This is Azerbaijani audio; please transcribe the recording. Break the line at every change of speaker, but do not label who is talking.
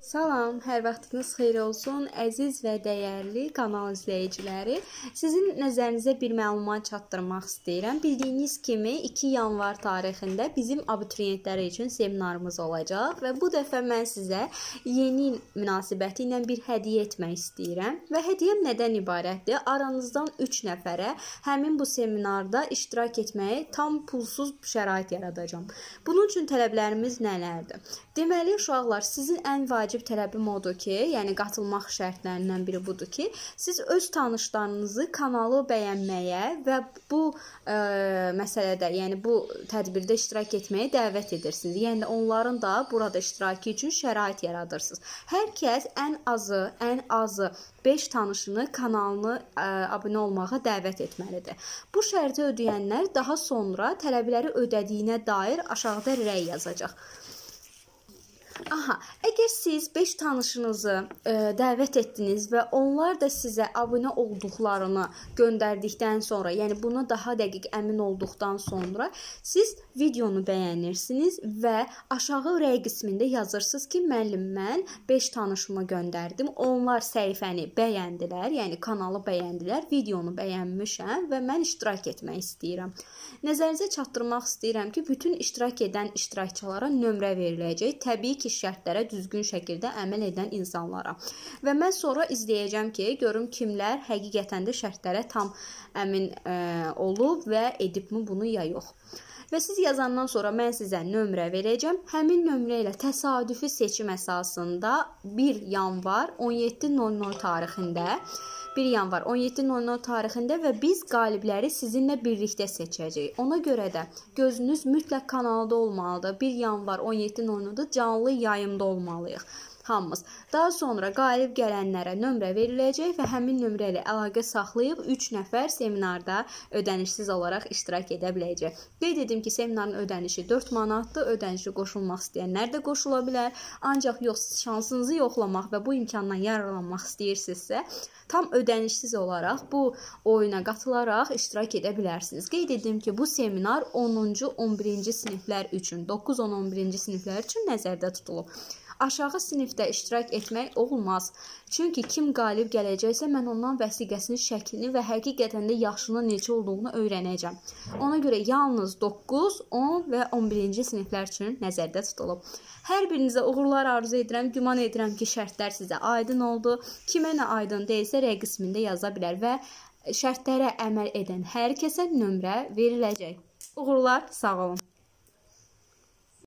Salam, hər vaxtınız xeyir olsun, əziz və dəyərli kanal izləyiciləri. Sizin nəzərinizə bir məlumat çatdırmaq istəyirəm. Bildiyiniz kimi 2 yanvar tarixində bizim abituriyentlər üçün seminarımız olacaq və bu dəfə mən sizə yeni il münasibəti ilə bir hədiyyə etmək istəyirəm. Və hədiyyəm nədən ibarətdir? Aranızdan 3 nəfərə həmin bu seminarda iştirak etməyi tam pulsuz şərait yaradacağam. Bunun üçün tələblərimiz nələrdir? Deməli, uşaqlar, sizin ən vacib vacib tələbim odur ki, yəni qatılmaq şərtlərindən biri budur ki, siz öz tanışlarınızı kanalı bəyənməyə və bu ə, e, məsələdə, yəni bu tədbirdə iştirak etməyə dəvət edirsiniz. Yəni onların da burada iştirakı üçün şərait yaradırsınız. Hər kəs ən azı, ən azı 5 tanışını kanalını ə, e, abunə olmağa dəvət etməlidir. Bu şərti ödəyənlər daha sonra tələbləri ödədiyinə dair aşağıda rəy yazacaq. Aha, əgər siz 5 tanışınızı ə, e, dəvət etdiniz və onlar da sizə abunə olduqlarını göndərdikdən sonra, yəni buna daha dəqiq əmin olduqdan sonra siz videonu bəyənirsiniz və aşağı rəy qismində yazırsınız ki, müəllim, mən 5 tanışıma göndərdim. Onlar səhifəni bəyəndilər, yəni kanalı bəyəndilər, videonu bəyənmişəm və mən iştirak etmək istəyirəm. Nəzərinizə çatdırmaq istəyirəm ki, bütün iştirak edən iştirakçılara nömrə veriləcək. Təbii ki, verilmiş şərtlərə düzgün şəkildə əməl edən insanlara. Və mən sonra izləyəcəm ki, görüm kimlər həqiqətən də şərtlərə tam əmin ə, e, olub və edibmi bunu ya yox. Və siz yazandan sonra mən sizə nömrə verəcəm. Həmin nömrə ilə təsadüfi seçim əsasında 1 yanvar 17:00 tarixində 1 yanvar 17:00 tarixində və biz qalibləri sizinlə birlikdə seçəcəyik. Ona görə də gözünüz mütləq kanalda olmalıdır. 1 yanvar 17:00-da canlı yayımda olmalıyıq hamımız. Daha sonra qalib gələnlərə nömrə veriləcək və həmin nömrə ilə əlaqə saxlayıb 3 nəfər seminarda ödənişsiz olaraq iştirak edə biləcək. Qeyd etdim ki, seminarın ödənişi 4 manatdır. Ödənişə qoşulmaq istəyənlər də qoşula bilər. Ancaq yox, şansınızı yoxlamaq və bu imkandan yararlanmaq istəyirsinizsə, tam ödənişsiz olaraq bu oyuna qatılaraq iştirak edə bilərsiniz. Qeyd etdim ki, bu seminar 10-cu, 11-ci siniflər üçün, 9, 10, 11-ci siniflər üçün nəzərdə tutulub. Aşağı sinifdə iştirak etmək olmaz. Çünki kim qalib gələcəksə, mən ondan vəsiqəsinin şəklini və həqiqətən də yaşının neçə olduğunu öyrənəcəm. Ona görə yalnız 9, 10 və 11-ci siniflər üçün nəzərdə tutulub. Hər birinizə uğurlar arzu edirəm. Güman edirəm ki, şərtlər sizə aydın oldu. Kimə nə aydın deyilsə, rəy qismində yaza bilər və şərtlərə əməl edən hər kəsə nömrə veriləcək. Uğurlar, sağ olun.